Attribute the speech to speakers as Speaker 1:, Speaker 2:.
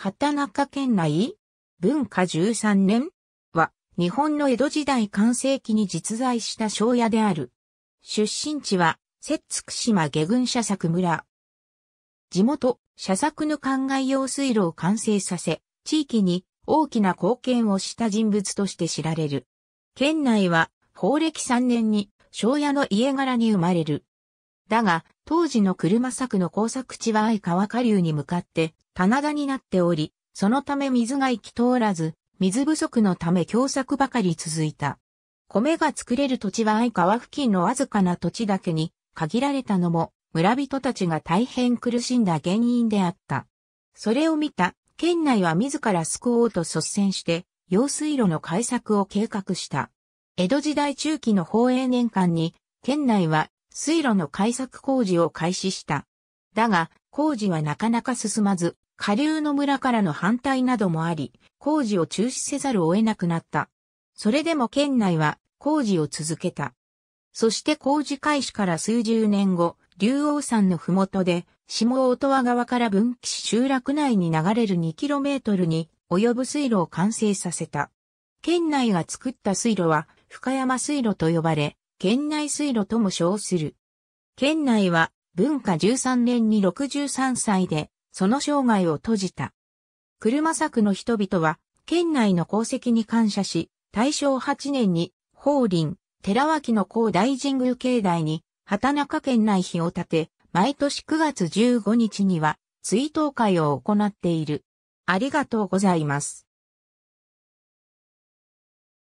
Speaker 1: 畑中県内文化13年は日
Speaker 2: 本の江戸時代完成期に実在した庄屋である。出身地は、摂津島下郡社作村。地元、社作の灌漑用水路を完成させ、地域に大きな貢献をした人物として知られる。県内は、法暦3年に、庄屋の家柄に生まれる。だが、当時の車作の工作地は相川下流に向かって棚田になっており、そのため水が行き通らず、水不足のため共作ばかり続いた。米が作れる土地は相川付近のわずかな土地だけに限られたのも村人たちが大変苦しんだ原因であった。それを見た県内は自ら救おうと率先して用水路の開削を計画した。江戸時代中期の宝永年間に県内は水路の開削工事を開始した。だが、工事はなかなか進まず、下流の村からの反対などもあり、工事を中止せざるを得なくなった。それでも県内は工事を続けた。そして工事開始から数十年後、竜王山のふもとで、下戸羽川から分岐市集落内に流れる 2km に及ぶ水路を完成させた。県内が作った水路は、深山水路と呼ばれ、県内水路とも称する。県内は文化13年に63歳で、その生涯を閉じた。車作の人々は、県内の功績に感謝し、大正8年に、法輪、寺脇の高大神宮境内に、畑中県内碑を建て、毎年9月15日には、追悼会を行っ
Speaker 1: ている。ありがとうございます。